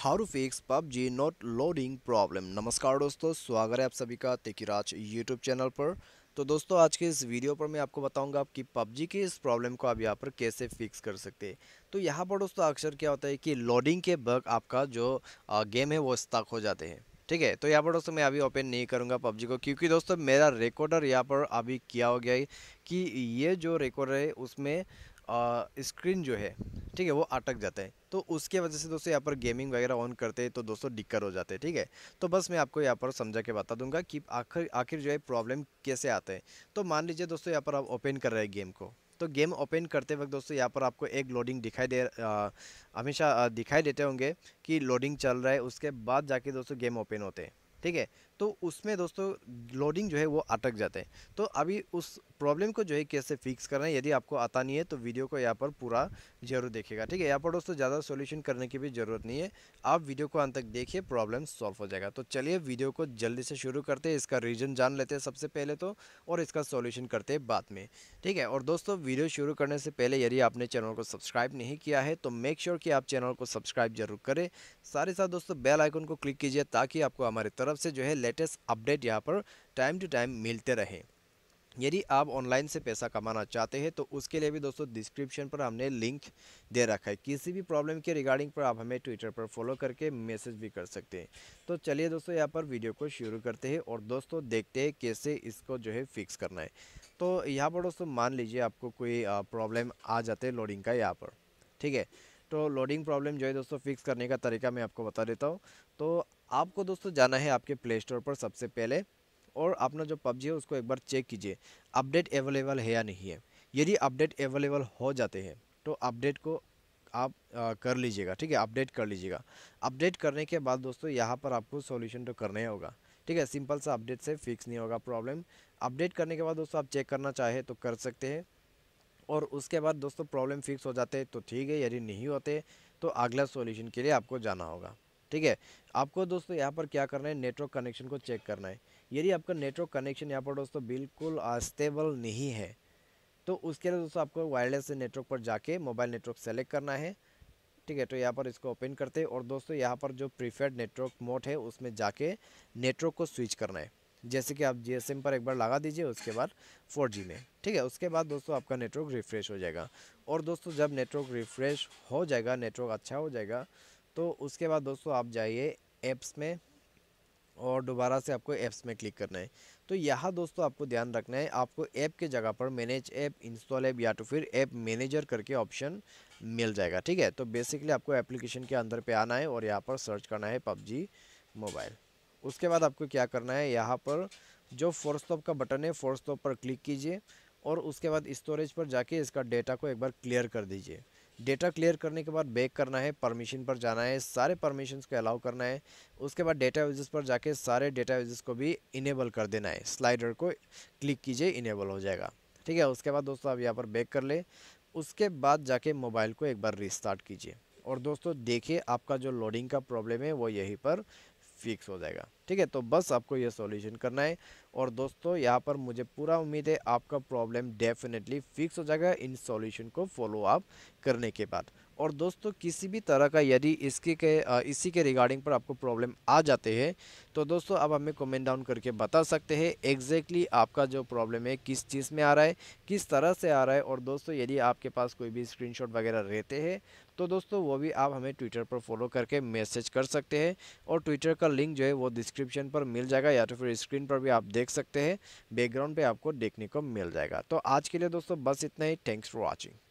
how to fix PUBG not loading problem नमस्कार दोस्तों स्वागत है आप सभी का तेकिराज यूट्यूब चैनल पर तो दोस्तों आज के इस वीडियो पर मैं आपको बताऊंगा कि पबजी के इस प्रॉब्लम को आप यहाँ पर कैसे फिक्स कर सकते हैं तो यहाँ पर दोस्तों अक्सर क्या होता है कि लोडिंग के बग आपका जो गेम है वो स्टक हो जाते हैं ठीक है तो यहाँ पर दोस्तों मैं अभी ओपन नहीं करूँगा पबजी को क्योंकि दोस्तों मेरा रिकॉर्डर यहाँ पर अभी किया हो गया है कि ये जो रिकॉर्डर है उसमें स्क्रीन जो है ठीक है वो अटक जाता है तो उसके वजह से दोस्तों यहाँ पर गेमिंग वगैरह ऑन करते हैं तो दोस्तों दिक्कत हो जाते हैं ठीक है तो बस मैं आपको यहाँ पर समझा के बता दूंगा कि आखिर आखिर जो है प्रॉब्लम कैसे आते हैं तो मान लीजिए दोस्तों यहाँ पर आप ओपन कर रहे हैं गेम को तो गेम ओपन करते वक्त दोस्तों यहाँ पर आपको एक लोडिंग दिखाई दे हमेशा दिखाई देते होंगे कि लोडिंग चल रहा है उसके बाद जाके दोस्तों गेम ओपन होते हैं ठीक है तो उसमें दोस्तों लोडिंग जो है वो अटक जाते हैं तो अभी उस प्रॉब्लम को जो है कैसे फिक्स करना है यदि आपको आता नहीं है तो वीडियो को यहाँ पर पूरा जरूर देखेगा ठीक है यहाँ पर दोस्तों ज़्यादा सोल्यूशन करने की भी ज़रूरत नहीं है आप वीडियो को अंत तक देखिए प्रॉब्लम सॉल्व हो जाएगा तो चलिए वीडियो को जल्दी से शुरू करते हैं इसका रीजन जान लेते हैं सबसे पहले तो और इसका सोल्यूशन करते हैं बाद में ठीक है और दोस्तों वीडियो शुरू करने से पहले यदि आपने चैनल को सब्सक्राइब नहीं किया है तो मेक श्योर कि आप चैनल को सब्सक्राइब जरूर करें साथ ही साथ दोस्तों बेल आइकन को क्लिक कीजिए ताकि आपको हमारी तरफ से जो है लेटेस्ट अपडेट यहाँ पर टाइम टू टाइम मिलते रहे यदि आप ऑनलाइन से पैसा कमाना चाहते हैं तो उसके लिए भी दोस्तों डिस्क्रिप्शन पर हमने लिंक दे रखा है किसी भी प्रॉब्लम के रिगार्डिंग पर आप हमें ट्विटर पर फॉलो करके मैसेज भी कर सकते हैं तो चलिए दोस्तों यहाँ पर वीडियो को शुरू करते हैं और दोस्तों देखते हैं कैसे इसको जो है फिक्स करना है तो यहाँ पर दोस्तों मान लीजिए आपको कोई प्रॉब्लम आ जाते है लोडिंग का यहाँ पर ठीक है तो लोडिंग प्रॉब्लम जो है दोस्तों फिक्स करने का तरीका मैं आपको बता देता हूँ तो आपको दोस्तों जाना है आपके प्ले स्टोर पर सबसे पहले और अपना जो पबजी है उसको एक बार चेक कीजिए अपडेट अवेलेबल है या नहीं है यदि अपडेट अवेलेबल हो जाते हैं तो अपडेट को आप आ, कर लीजिएगा ठीक है अपडेट कर लीजिएगा अपडेट करने के बाद दोस्तों यहाँ पर आपको सॉल्यूशन तो करना ही होगा ठीक है सिंपल सा अपडेट से फिक्स नहीं होगा प्रॉब्लम अपडेट करने के बाद दोस्तों आप चेक करना चाहे तो कर सकते हैं और उसके बाद दोस्तों प्रॉब्लम फिक्स हो जाते तो ठीक है यदि नहीं होते तो अगला सॉल्यूशन के लिए आपको जाना होगा ठीक है आपको दोस्तों यहाँ पर क्या करना है नेटवर्क कनेक्शन को चेक करना है यदि आपका नेटवर्क कनेक्शन यहाँ पर दोस्तों बिल्कुल स्टेबल नहीं है तो उसके लिए दोस्तों आपको वायरलेस नेटवर्क पर जाके मोबाइल नेटवर्क सेलेक्ट करना है ठीक है तो यहाँ पर इसको ओपन करते हैं और दोस्तों यहाँ पर जो प्रीफेड नेटवर्क मोड है उसमें जाके नेटवर्क को स्विच करना है जैसे कि आप जी पर एक बार लगा दीजिए उसके बाद फोर में ठीक है उसके बाद दोस्तों आपका नेटवर्क रिफ़्रेश हो जाएगा और दोस्तों जब नेटवर्क रिफ़्रेश हो जाएगा नेटवर्क अच्छा हो जाएगा तो उसके बाद दोस्तों आप जाइए ऐप्स में और दोबारा से आपको ऐप्स में क्लिक करना है तो यहाँ दोस्तों आपको ध्यान रखना है आपको ऐप के जगह पर मैनेज ऐप इंस्टॉल ऐप या तो फिर ऐप मैनेजर करके ऑप्शन मिल जाएगा ठीक है तो बेसिकली आपको एप्लीकेशन के अंदर पे आना है और यहाँ पर सर्च करना है पबजी मोबाइल उसके बाद आपको क्या करना है यहाँ पर जो फोर स्टॉप का बटन है फोर स्टॉप पर क्लिक कीजिए और उसके बाद स्टोरेज पर जाके इसका डेटा को एक बार क्लियर कर दीजिए डेटा क्लियर करने के बाद बैक करना है परमिशन पर जाना है सारे परमिशन को अलाउ करना है उसके बाद डेटा यूजेस पर जाके सारे डेटा यूजेस को भी इनेबल कर देना है स्लाइडर को क्लिक कीजिए इनेबल हो जाएगा ठीक है उसके बाद दोस्तों आप यहाँ पर बैक कर ले उसके बाद जाके मोबाइल को एक बार रिस्टार्ट कीजिए और दोस्तों देखिए आपका जो लोडिंग का प्रॉब्लम है वो यहीं पर फिक्स हो जाएगा ठीक है तो बस आपको ये सॉल्यूशन करना है और दोस्तों यहाँ पर मुझे पूरा उम्मीद है आपका प्रॉब्लम डेफिनेटली फिक्स हो जाएगा इन सॉल्यूशन को फॉलो अप करने के बाद और दोस्तों किसी भी तरह का यदि इसके के इसी के रिगार्डिंग पर आपको प्रॉब्लम आ जाते हैं तो दोस्तों आप हमें कमेंट डाउन करके बता सकते हैं एग्जैक्टली आपका जो प्रॉब्लम है किस चीज़ में आ रहा है किस तरह से आ रहा है और दोस्तों यदि आपके पास कोई भी स्क्रीनशॉट वगैरह रहते हैं तो दोस्तों वो भी आप हमें ट्विटर पर फॉलो करके मैसेज कर सकते हैं और ट्विटर का लिंक जो है वो डिस्क्रिप डिस्क्रिप्शन पर मिल जाएगा या तो फिर स्क्रीन पर भी आप देख सकते हैं बैकग्राउंड पे आपको देखने को मिल जाएगा तो आज के लिए दोस्तों बस इतना ही थैंक्स फॉर वॉचिंग